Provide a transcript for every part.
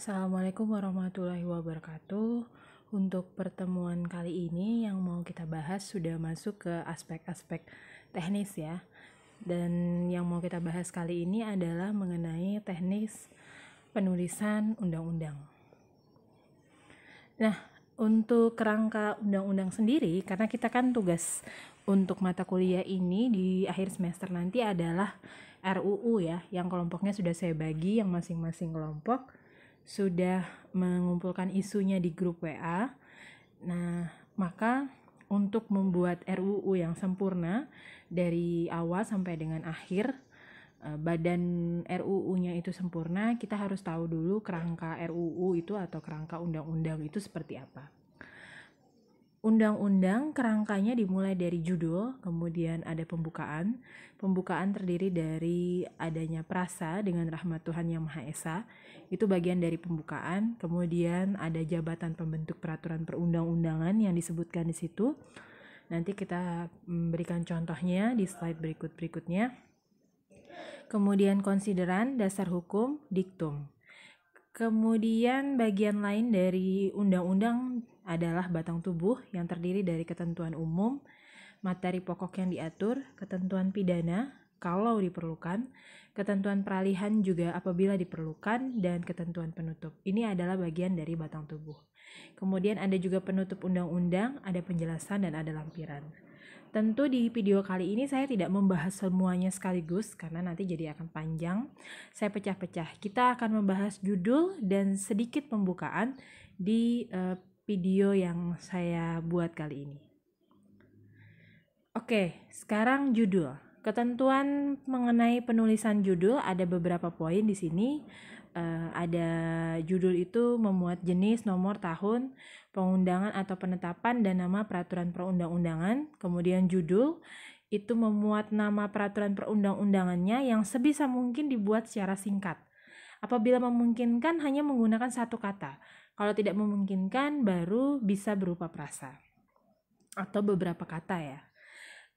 Assalamualaikum warahmatullahi wabarakatuh. Untuk pertemuan kali ini yang mau kita bahas sudah masuk ke aspek-aspek teknis ya. Dan yang mau kita bahas kali ini adalah mengenai teknis penulisan undang-undang. Nah, untuk kerangka undang-undang sendiri karena kita kan tugas untuk mata kuliah ini di akhir semester nanti adalah RUU ya, yang kelompoknya sudah saya bagi yang masing-masing kelompok sudah mengumpulkan isunya di grup WA. Nah, maka untuk membuat RUU yang sempurna dari awal sampai dengan akhir eh, badan RUU-nya itu sempurna, kita harus tahu dulu kerangka RUU itu atau kerangka undang-undang itu seperti apa undang-undang kerangkanya dimulai dari judul, kemudian ada pembukaan. Pembukaan terdiri dari adanya prasa dengan rahmat Tuhan Yang Maha Esa. Itu bagian dari pembukaan. Kemudian ada jabatan pembentuk peraturan perundang-undangan yang disebutkan di situ. Nanti kita memberikan contohnya di slide berikut-berikutnya. Kemudian konsideran, dasar hukum, diktum. Kemudian bagian lain dari undang-undang adalah batang tubuh yang terdiri dari ketentuan umum, materi pokok yang diatur, ketentuan pidana kalau diperlukan, ketentuan peralihan juga apabila diperlukan, dan ketentuan penutup. Ini adalah bagian dari batang tubuh. Kemudian ada juga penutup undang-undang, ada penjelasan, dan ada lampiran. Tentu di video kali ini saya tidak membahas semuanya sekaligus karena nanti jadi akan panjang. Saya pecah-pecah. Kita akan membahas judul dan sedikit pembukaan di uh, video yang saya buat kali ini. Oke, sekarang judul. Ketentuan mengenai penulisan judul ada beberapa poin di sini uh, ada judul itu memuat jenis, nomor, tahun, pengundangan atau penetapan dan nama peraturan perundang-undangan. Kemudian judul itu memuat nama peraturan perundang-undangannya yang sebisa mungkin dibuat secara singkat. Apabila memungkinkan hanya menggunakan satu kata. Kalau tidak memungkinkan baru bisa berupa prasa atau beberapa kata ya.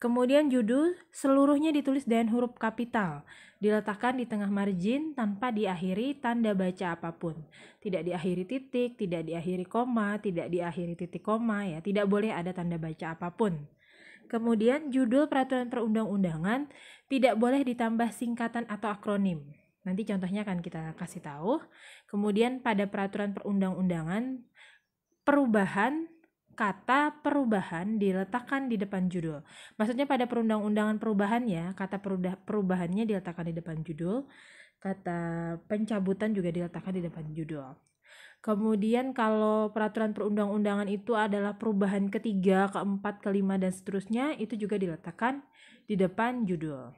Kemudian judul seluruhnya ditulis dengan huruf kapital, diletakkan di tengah margin tanpa diakhiri tanda baca apapun. Tidak diakhiri titik, tidak diakhiri koma, tidak diakhiri titik koma ya, tidak boleh ada tanda baca apapun. Kemudian judul peraturan perundang-undangan tidak boleh ditambah singkatan atau akronim. Nanti contohnya akan kita kasih tahu. Kemudian pada peraturan perundang-undangan perubahan kata perubahan diletakkan di depan judul. Maksudnya pada perundang-undangan perubahan ya, kata perubahannya diletakkan di depan judul, kata pencabutan juga diletakkan di depan judul. Kemudian kalau peraturan perundang-undangan itu adalah perubahan ketiga, keempat, kelima, dan seterusnya, itu juga diletakkan di depan judul.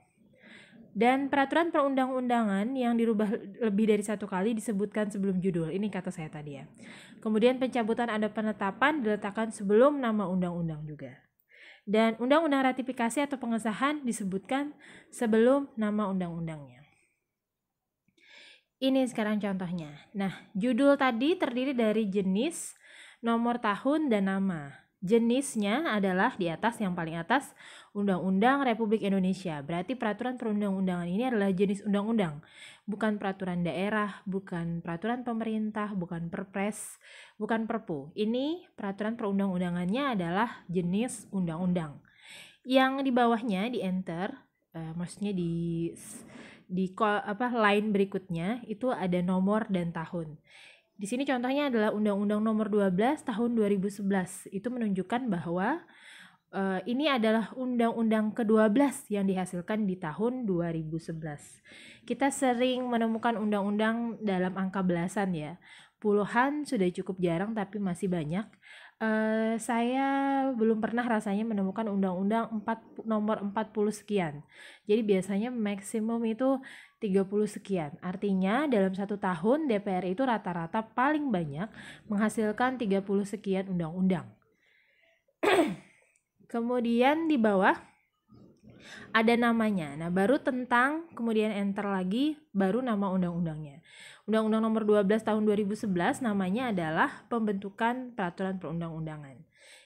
Dan peraturan perundang-undangan yang dirubah lebih dari satu kali disebutkan sebelum judul. Ini kata saya tadi ya. Kemudian pencabutan ada penetapan diletakkan sebelum nama undang-undang juga. Dan undang-undang ratifikasi atau pengesahan disebutkan sebelum nama undang-undangnya. Ini sekarang contohnya. Nah, judul tadi terdiri dari jenis, nomor tahun, dan nama jenisnya adalah di atas yang paling atas Undang-Undang Republik Indonesia. Berarti peraturan perundang-undangan ini adalah jenis undang-undang, bukan peraturan daerah, bukan peraturan pemerintah, bukan perpres, bukan perpu. Ini peraturan perundang-undangannya adalah jenis undang-undang. Yang di bawahnya di enter, uh, maksudnya di di apa line berikutnya itu ada nomor dan tahun. Di sini contohnya adalah Undang-Undang Nomor 12 Tahun 2011. Itu menunjukkan bahwa uh, ini adalah Undang-Undang ke-12 yang dihasilkan di tahun 2011. Kita sering menemukan undang-undang dalam angka belasan ya. Puluhan sudah cukup jarang tapi masih banyak. Uh, saya belum pernah rasanya menemukan undang-undang nomor 40 sekian. Jadi biasanya maksimum itu 30 sekian. Artinya dalam satu tahun DPR itu rata-rata paling banyak menghasilkan 30 sekian undang-undang. Kemudian di bawah ada namanya. Nah, baru tentang kemudian enter lagi baru nama undang-undangnya. Undang-Undang Nomor 12 Tahun 2011 namanya adalah pembentukan peraturan perundang-undangan.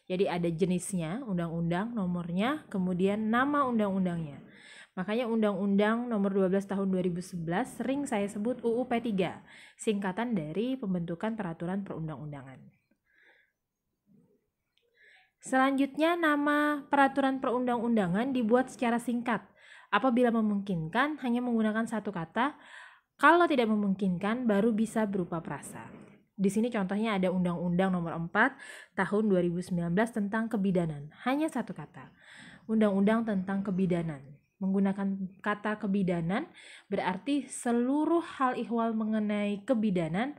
Jadi ada jenisnya, undang-undang, nomornya, kemudian nama undang-undangnya. Makanya Undang-Undang Nomor 12 Tahun 2011 sering saya sebut UU P3, singkatan dari Pembentukan Peraturan Perundang-undangan. Selanjutnya, nama peraturan perundang-undangan dibuat secara singkat. Apabila memungkinkan, hanya menggunakan satu kata. Kalau tidak memungkinkan, baru bisa berupa frasa. Di sini contohnya ada Undang-Undang Nomor 4 Tahun 2019 tentang Kebidanan. Hanya satu kata. Undang-Undang tentang Kebidanan menggunakan kata kebidanan berarti seluruh hal ihwal mengenai kebidanan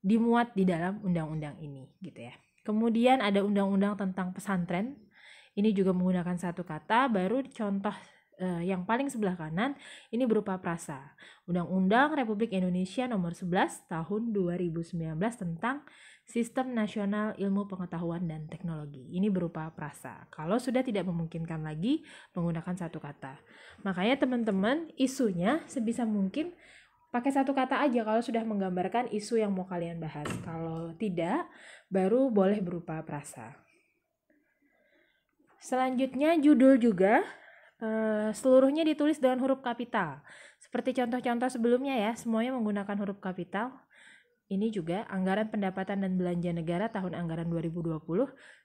dimuat di dalam undang-undang ini gitu ya. Kemudian ada undang-undang tentang pesantren. Ini juga menggunakan satu kata baru contoh eh, yang paling sebelah kanan ini berupa prasa. Undang-Undang Republik Indonesia nomor 11 tahun 2019 tentang Sistem Nasional Ilmu Pengetahuan dan Teknologi. Ini berupa prasa. Kalau sudah tidak memungkinkan lagi, menggunakan satu kata. Makanya teman-teman, isunya sebisa mungkin pakai satu kata aja kalau sudah menggambarkan isu yang mau kalian bahas. Kalau tidak, baru boleh berupa prasa. Selanjutnya judul juga eh, seluruhnya ditulis dengan huruf kapital. Seperti contoh-contoh sebelumnya ya, semuanya menggunakan huruf kapital. Ini juga anggaran pendapatan dan belanja negara tahun anggaran 2020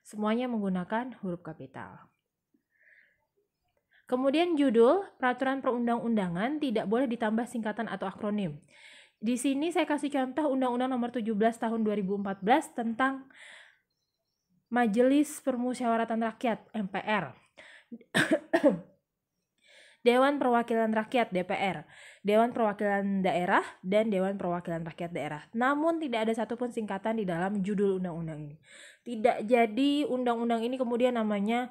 semuanya menggunakan huruf kapital. Kemudian judul peraturan perundang-undangan tidak boleh ditambah singkatan atau akronim. Di sini saya kasih contoh Undang-Undang Nomor 17 Tahun 2014 tentang Majelis Permusyawaratan Rakyat MPR. Dewan Perwakilan Rakyat DPR, Dewan Perwakilan Daerah, dan Dewan Perwakilan Rakyat Daerah. Namun tidak ada satupun singkatan di dalam judul undang-undang ini. Tidak jadi undang-undang ini kemudian namanya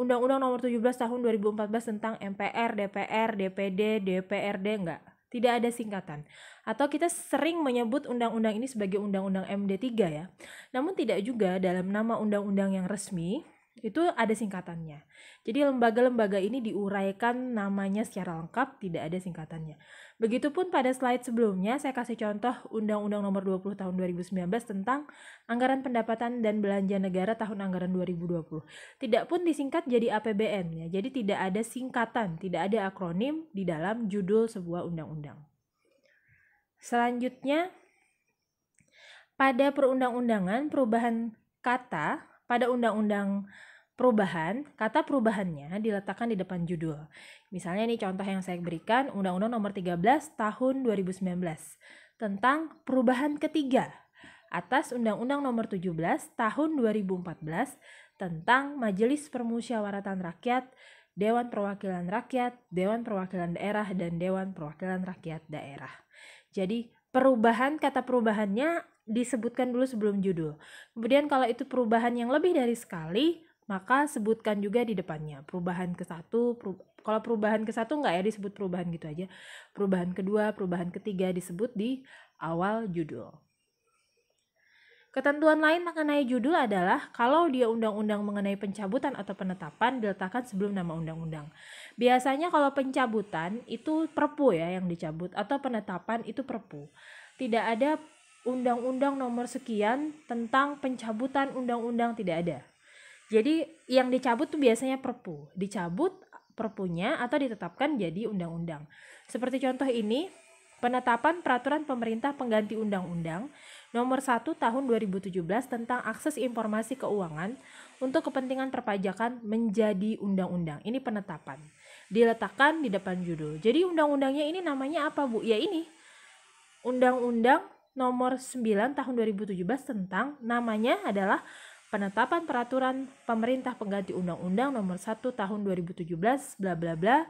Undang-Undang Nomor 17 Tahun 2014 tentang MPR, DPR, DPD, DPRD enggak. Tidak ada singkatan. Atau kita sering menyebut undang-undang ini sebagai Undang-Undang MD3 ya. Namun tidak juga dalam nama undang-undang yang resmi itu ada singkatannya. Jadi lembaga-lembaga ini diuraikan namanya secara lengkap, tidak ada singkatannya. Begitupun pada slide sebelumnya saya kasih contoh Undang-Undang Nomor 20 Tahun 2019 tentang Anggaran Pendapatan dan Belanja Negara Tahun Anggaran 2020. Tidak pun disingkat jadi APBN ya. Jadi tidak ada singkatan, tidak ada akronim di dalam judul sebuah undang-undang. Selanjutnya pada perundang-undangan perubahan kata pada undang-undang perubahan, kata perubahannya diletakkan di depan judul. Misalnya ini contoh yang saya berikan Undang-Undang Nomor 13 Tahun 2019 tentang perubahan ketiga atas Undang-Undang Nomor 17 Tahun 2014 tentang Majelis Permusyawaratan Rakyat, Dewan Perwakilan Rakyat, Dewan Perwakilan Daerah dan Dewan Perwakilan Rakyat Daerah. Jadi perubahan kata perubahannya disebutkan dulu sebelum judul. Kemudian kalau itu perubahan yang lebih dari sekali, maka sebutkan juga di depannya. Perubahan ke satu, peru kalau perubahan ke satu nggak ya disebut perubahan gitu aja. Perubahan kedua, perubahan ketiga disebut di awal judul. Ketentuan lain mengenai judul adalah kalau dia undang-undang mengenai pencabutan atau penetapan diletakkan sebelum nama undang-undang. Biasanya kalau pencabutan itu perpu ya yang dicabut atau penetapan itu perpu. Tidak ada undang-undang nomor sekian tentang pencabutan undang-undang tidak ada. Jadi yang dicabut tuh biasanya perpu. Dicabut perpunya atau ditetapkan jadi undang-undang. Seperti contoh ini, penetapan peraturan pemerintah pengganti undang-undang Nomor 1 Tahun 2017 tentang Akses Informasi Keuangan untuk kepentingan perpajakan menjadi undang-undang. Ini penetapan. Diletakkan di depan judul. Jadi undang-undangnya ini namanya apa, Bu? Ya ini. Undang-undang nomor 9 tahun 2017 tentang namanya adalah penetapan peraturan pemerintah pengganti undang-undang nomor 1 tahun 2017 bla bla bla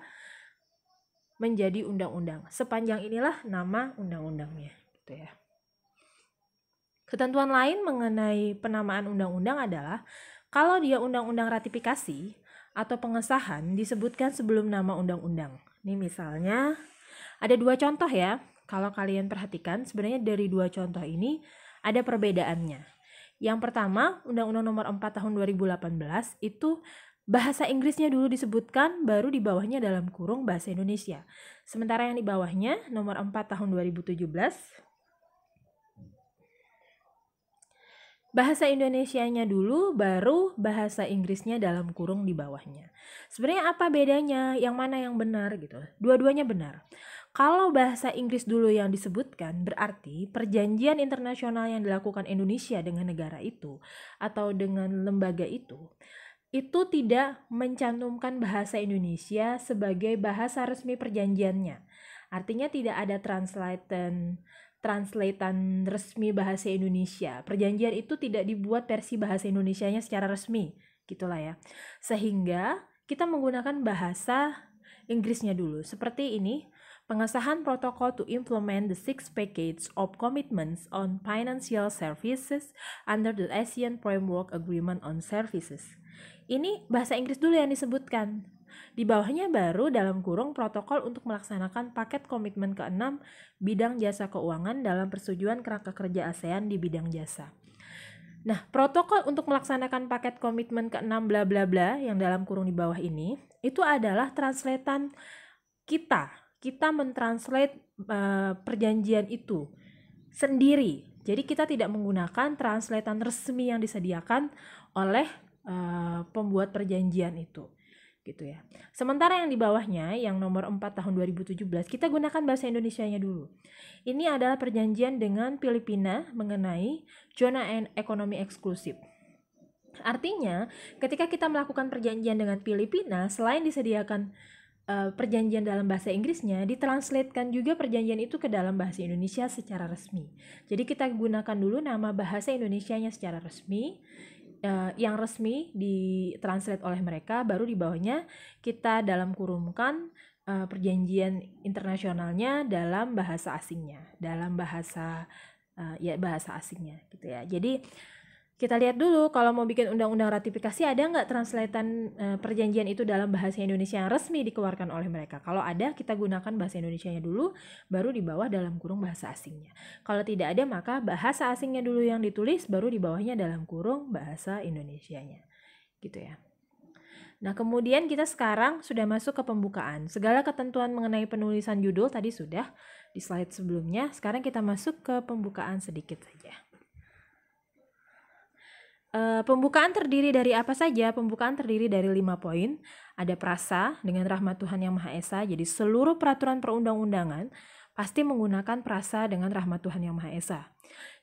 menjadi undang-undang. Sepanjang inilah nama undang-undangnya gitu ya. Ketentuan lain mengenai penamaan undang-undang adalah kalau dia undang-undang ratifikasi atau pengesahan disebutkan sebelum nama undang-undang. Ini misalnya ada dua contoh ya. Kalau kalian perhatikan sebenarnya dari dua contoh ini ada perbedaannya. Yang pertama, Undang-Undang Nomor 4 Tahun 2018 itu bahasa Inggrisnya dulu disebutkan baru di bawahnya dalam kurung bahasa Indonesia. Sementara yang di bawahnya nomor 4 tahun 2017 bahasa Indonesianya dulu baru bahasa Inggrisnya dalam kurung di bawahnya. Sebenarnya apa bedanya? Yang mana yang benar gitu? Dua-duanya benar. Kalau bahasa Inggris dulu yang disebutkan berarti perjanjian internasional yang dilakukan Indonesia dengan negara itu atau dengan lembaga itu itu tidak mencantumkan bahasa Indonesia sebagai bahasa resmi perjanjiannya. Artinya tidak ada translaten translatean resmi bahasa Indonesia. Perjanjian itu tidak dibuat versi bahasa Indonesianya secara resmi, gitulah ya. Sehingga kita menggunakan bahasa Inggrisnya dulu. Seperti ini, pengesahan protokol to implement the six packages of commitments on financial services under the ASEAN Framework Agreement on Services. Ini bahasa Inggris dulu yang disebutkan. Di bawahnya baru dalam kurung protokol untuk melaksanakan paket komitmen ke-6 bidang jasa keuangan dalam persetujuan kerangka kerja ASEAN di bidang jasa. Nah, protokol untuk melaksanakan paket komitmen ke-6 bla bla bla yang dalam kurung di bawah ini itu adalah translatean kita. Kita mentranslate uh, perjanjian itu sendiri. Jadi kita tidak menggunakan translatean resmi yang disediakan oleh uh, pembuat perjanjian itu gitu ya. Sementara yang di bawahnya yang nomor 4 tahun 2017 kita gunakan bahasa Indonesianya dulu. Ini adalah perjanjian dengan Filipina mengenai zona ekonomi eksklusif. Artinya, ketika kita melakukan perjanjian dengan Filipina, selain disediakan uh, perjanjian dalam bahasa Inggrisnya, ditranslatekan juga perjanjian itu ke dalam bahasa Indonesia secara resmi. Jadi kita gunakan dulu nama bahasa Indonesianya secara resmi uh, yang resmi ditranslate oleh mereka baru di bawahnya kita dalam kurungkan uh, perjanjian internasionalnya dalam bahasa asingnya dalam bahasa uh, ya bahasa asingnya gitu ya jadi uh, kita lihat dulu kalau mau bikin undang-undang ratifikasi ada nggak translatean e, perjanjian itu dalam bahasa Indonesia yang resmi dikeluarkan oleh mereka. Kalau ada kita gunakan bahasa Indonesia-nya dulu baru di bawah dalam kurung bahasa asingnya. Kalau tidak ada maka bahasa asingnya dulu yang ditulis baru di bawahnya dalam kurung bahasa Indonesia-nya, Gitu ya. Nah, kemudian kita sekarang sudah masuk ke pembukaan. Segala ketentuan mengenai penulisan judul tadi sudah di slide sebelumnya. Sekarang kita masuk ke pembukaan sedikit saja. Eh, pembukaan terdiri dari apa saja? Pembukaan terdiri dari lima poin. Ada prasa dengan rahmat Tuhan yang Maha Esa. Jadi seluruh peraturan perundang-undangan pasti menggunakan prasa dengan rahmat Tuhan yang Maha Esa.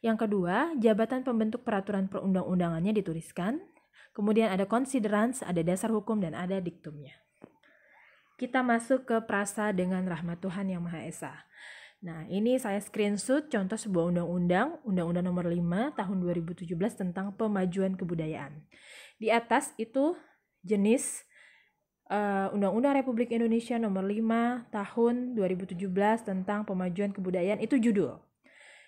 Yang kedua, jabatan pembentuk peraturan perundang-undangannya dituliskan. Kemudian ada konsiderans, ada dasar hukum, dan ada diktumnya. Kita masuk ke prasa dengan rahmat Tuhan yang Maha Esa. Nah, ini saya screenshot contoh sebuah undang-undang, Undang-Undang Nomor 5 Tahun 2017 tentang Pemajuan Kebudayaan. Di atas itu jenis eh, Undang-Undang uh, Republik Indonesia Nomor 5 Tahun 2017 tentang Pemajuan Kebudayaan itu judul.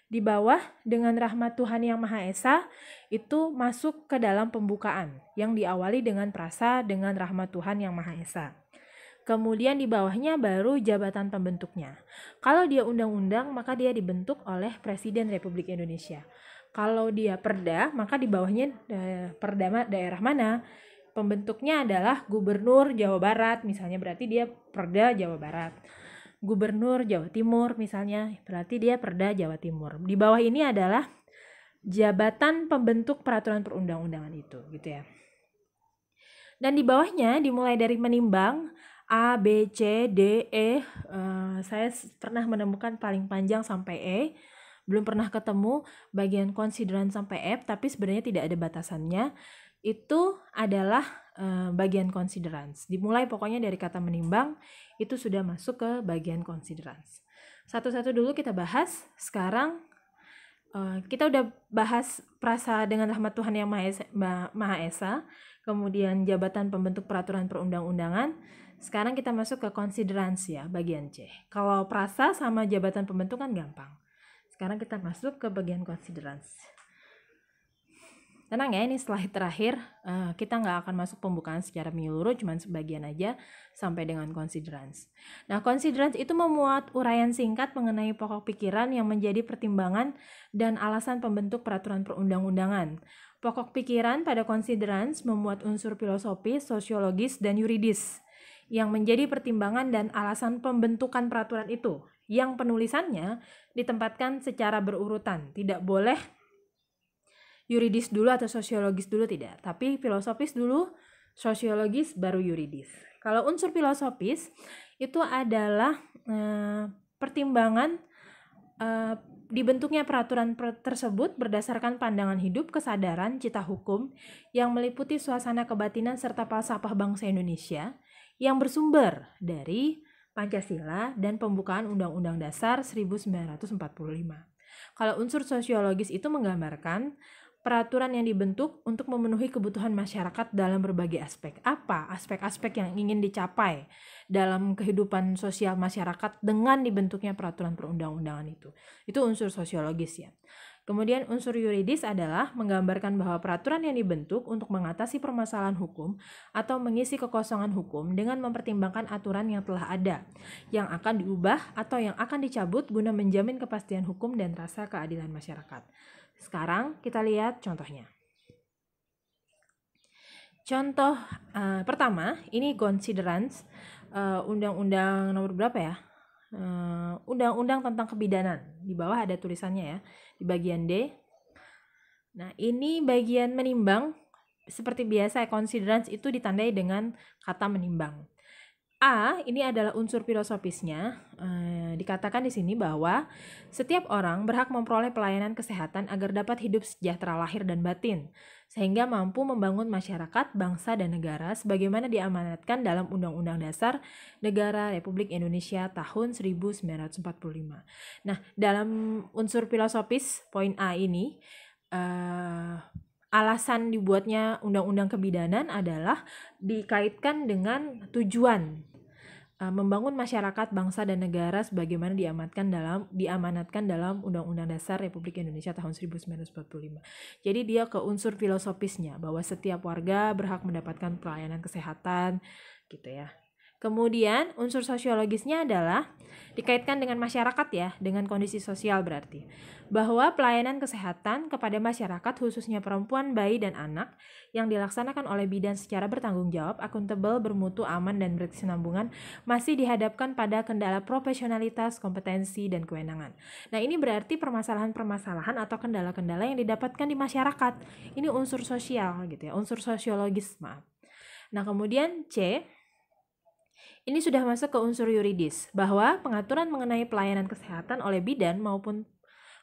Di bawah dengan rahmat Tuhan yang Maha Esa itu masuk ke dalam pembukaan yang diawali dengan prasa dengan rahmat Tuhan yang Maha Esa. Kemudian di bawahnya baru jabatan pembentuknya. Kalau dia undang-undang, maka dia dibentuk oleh Presiden Republik Indonesia. Kalau dia perda, maka di bawahnya eh, perda daerah mana? Pembentuknya adalah Gubernur Jawa Barat, misalnya berarti dia perda Jawa Barat. Gubernur Jawa Timur misalnya, berarti dia perda Jawa Timur. Di bawah ini adalah jabatan pembentuk peraturan perundang-undangan itu, gitu ya. Dan di bawahnya dimulai dari menimbang, A B C D E uh, saya pernah menemukan paling panjang sampai E belum pernah ketemu bagian konsideran sampai F tapi sebenarnya tidak ada batasannya itu adalah uh, bagian konsiderans dimulai pokoknya dari kata menimbang itu sudah masuk ke bagian konsiderans satu-satu dulu kita bahas sekarang Eh, kita udah bahas prasa dengan rahmat Tuhan yang Maha Esa, Maha Esa, kemudian jabatan pembentuk peraturan perundang-undangan. Sekarang kita masuk ke konsideransi ya, bagian C. Kalau prasa sama jabatan pembentukan gampang. Sekarang kita masuk ke bagian konsideransi. Tenang ya, ini slide terakhir. Uh, kita nggak akan masuk pembukaan secara menyeluruh, cuman sebagian aja sampai dengan considerance. Nah, considerance itu memuat uraian singkat mengenai pokok pikiran yang menjadi pertimbangan dan alasan pembentuk peraturan perundang-undangan. Pokok pikiran pada considerance memuat unsur filosofi, sosiologis, dan yuridis yang menjadi pertimbangan dan alasan pembentukan peraturan itu yang penulisannya ditempatkan secara berurutan. Tidak boleh yuridis dulu atau sosiologis dulu tidak, tapi filosofis dulu, sosiologis baru yuridis. Kalau unsur filosofis itu adalah e, pertimbangan e, dibentuknya peraturan per tersebut berdasarkan pandangan hidup, kesadaran, cita hukum yang meliputi suasana kebatinan serta falsafah bangsa Indonesia yang bersumber dari Pancasila dan pembukaan Undang-Undang Dasar 1945. Kalau unsur sosiologis itu menggambarkan peraturan yang dibentuk untuk memenuhi kebutuhan masyarakat dalam berbagai aspek. Apa aspek-aspek yang ingin dicapai dalam kehidupan sosial masyarakat dengan dibentuknya peraturan perundang-undangan itu? Itu unsur sosiologis ya. Kemudian unsur yuridis adalah menggambarkan bahwa peraturan yang dibentuk untuk mengatasi permasalahan hukum atau mengisi kekosongan hukum dengan mempertimbangkan aturan yang telah ada, yang akan diubah atau yang akan dicabut guna menjamin kepastian hukum dan rasa keadilan masyarakat. Sekarang kita lihat contohnya. Contoh uh, pertama, ini considerance undang eh, undang-undang nomor berapa ya? Eh, undang-undang uh, tentang kebidanan. Di bawah ada tulisannya ya, di bagian D. Nah, ini bagian menimbang. Seperti biasa, considerance itu ditandai dengan kata menimbang. A ini adalah unsur filosofisnya. Eh, dikatakan di sini bahwa setiap orang berhak memperoleh pelayanan kesehatan agar dapat hidup sejahtera lahir dan batin, sehingga mampu membangun masyarakat, bangsa, dan negara sebagaimana diamanatkan dalam Undang-Undang Dasar Negara Republik Indonesia tahun 1945. Nah, dalam unsur filosofis poin A ini eh, alasan dibuatnya undang-undang kebidanan adalah dikaitkan dengan tujuan uh, membangun masyarakat, bangsa dan negara sebagaimana diamatkan dalam diamanatkan dalam Undang-Undang Dasar Republik Indonesia tahun 1945. Jadi dia ke unsur filosofisnya bahwa setiap warga berhak mendapatkan pelayanan kesehatan gitu ya. Kemudian unsur sosiologisnya adalah dikaitkan dengan masyarakat ya, dengan kondisi sosial berarti. Bahwa pelayanan kesehatan kepada masyarakat khususnya perempuan, bayi, dan anak yang dilaksanakan oleh bidan secara bertanggung jawab, akuntabel, bermutu, aman, dan berkesinambungan masih dihadapkan pada kendala profesionalitas, kompetensi, dan kewenangan. Nah ini berarti permasalahan-permasalahan atau kendala-kendala yang didapatkan di masyarakat. Ini unsur sosial gitu ya, unsur sosiologis maaf. Nah kemudian C, ini sudah masuk ke unsur yuridis, bahwa pengaturan mengenai pelayanan kesehatan oleh bidan maupun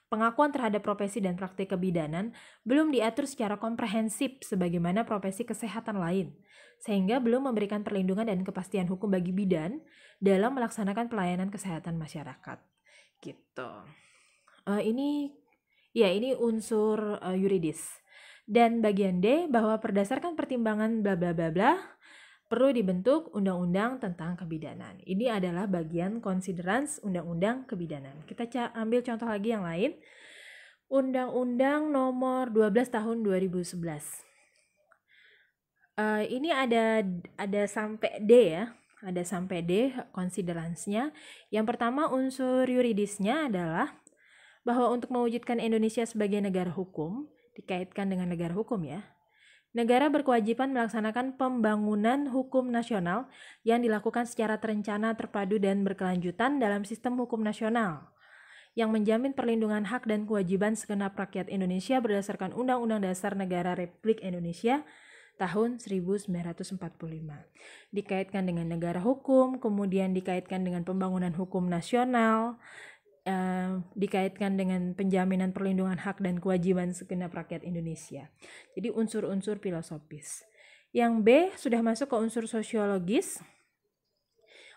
pengakuan terhadap profesi dan praktik kebidanan belum diatur secara komprehensif sebagaimana profesi kesehatan lain, sehingga belum memberikan perlindungan dan kepastian hukum bagi bidan dalam melaksanakan pelayanan kesehatan masyarakat. Gitu. Uh, ini ya ini unsur uh, yuridis. Dan bagian D bahwa berdasarkan pertimbangan bla bla bla bla perlu dibentuk undang-undang tentang kebidanan. Ini adalah bagian konsiderans undang-undang kebidanan. Kita ambil contoh lagi yang lain. Undang-undang nomor 12 tahun 2011. Uh, eh, ini ada ada sampai D ya. Ada sampai D konsideransnya. Yang pertama unsur yuridisnya adalah bahwa untuk mewujudkan Indonesia sebagai negara hukum dikaitkan dengan negara hukum ya Negara berkewajiban melaksanakan pembangunan hukum nasional yang dilakukan secara terencana, terpadu, dan berkelanjutan dalam sistem hukum nasional yang menjamin perlindungan hak dan kewajiban segenap rakyat Indonesia berdasarkan Undang-Undang Dasar Negara Republik Indonesia tahun 1945. Dikaitkan dengan negara hukum, kemudian dikaitkan dengan pembangunan hukum nasional, Uh, dikaitkan dengan penjaminan perlindungan hak dan kewajiban segenap rakyat Indonesia. Jadi unsur-unsur filosofis. Yang B sudah masuk ke unsur sosiologis.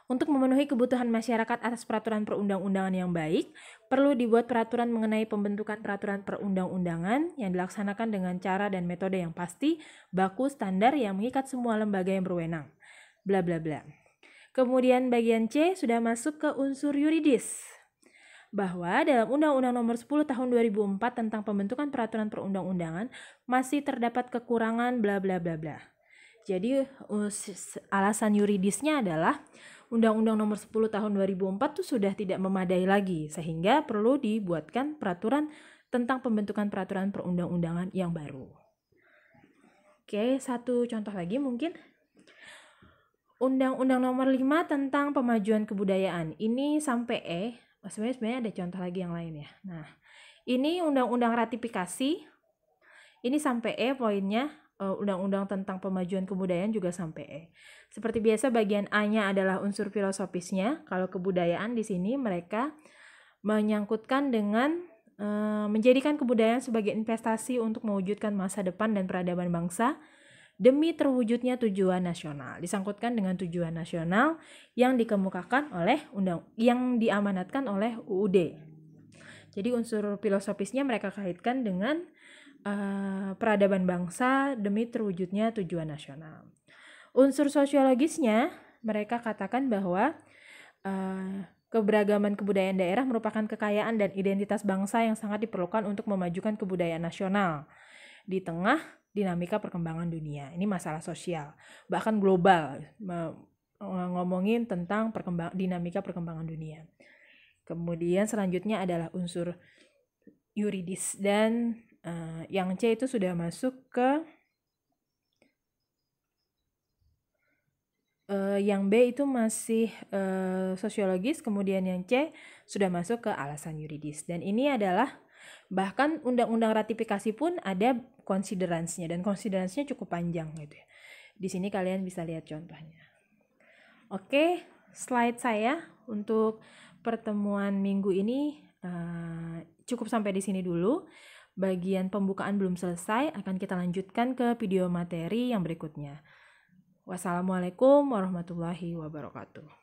Untuk memenuhi kebutuhan masyarakat atas peraturan perundang-undangan yang baik, perlu dibuat peraturan mengenai pembentukan peraturan perundang-undangan yang dilaksanakan dengan cara dan metode yang pasti, baku standar yang mengikat semua lembaga yang berwenang. Bla bla bla. Kemudian bagian C sudah masuk ke unsur yuridis bahwa dalam Undang-Undang Nomor 10 Tahun 2004 tentang pembentukan peraturan perundang-undangan masih terdapat kekurangan bla bla bla bla. Jadi uh, alasan yuridisnya adalah Undang-Undang Nomor 10 Tahun 2004 itu sudah tidak memadai lagi sehingga perlu dibuatkan peraturan tentang pembentukan peraturan perundang-undangan yang baru. Oke, satu contoh lagi mungkin Undang-Undang Nomor 5 tentang Pemajuan Kebudayaan. Ini sampai E Nah, sebenarnya sebenarnya ada contoh lagi yang lain ya nah ini undang-undang ratifikasi ini sampai E poinnya e, undang-undang tentang pemajuan kebudayaan juga sampai E. Seperti biasa bagian A-nya adalah unsur filosofisnya. Kalau kebudayaan di sini mereka menyangkutkan dengan uh, menjadikan kebudayaan sebagai investasi untuk mewujudkan masa depan dan peradaban bangsa demi terwujudnya tujuan nasional disangkutkan dengan tujuan nasional yang dikemukakan oleh undang yang diamanatkan oleh UUD. Jadi unsur filosofisnya mereka kaitkan dengan uh, peradaban bangsa demi terwujudnya tujuan nasional. Unsur sosiologisnya mereka katakan bahwa uh, keberagaman kebudayaan daerah merupakan kekayaan dan identitas bangsa yang sangat diperlukan untuk memajukan kebudayaan nasional. Di tengah dinamika perkembangan dunia. Ini masalah sosial, bahkan global e, ngomongin tentang perkembang dinamika perkembangan dunia. Kemudian selanjutnya adalah unsur yuridis dan uh, yang C itu sudah masuk ke uh, yang B itu masih uh, sosiologis, kemudian yang C sudah masuk ke alasan yuridis. Dan ini adalah Bahkan undang-undang ratifikasi pun ada konsideransinya dan konsideransinya cukup panjang gitu ya. Di sini kalian bisa lihat contohnya. Oke, slide saya untuk pertemuan minggu ini uh, cukup sampai di sini dulu. Bagian pembukaan belum selesai, akan kita lanjutkan ke video materi yang berikutnya. Wassalamualaikum warahmatullahi wabarakatuh.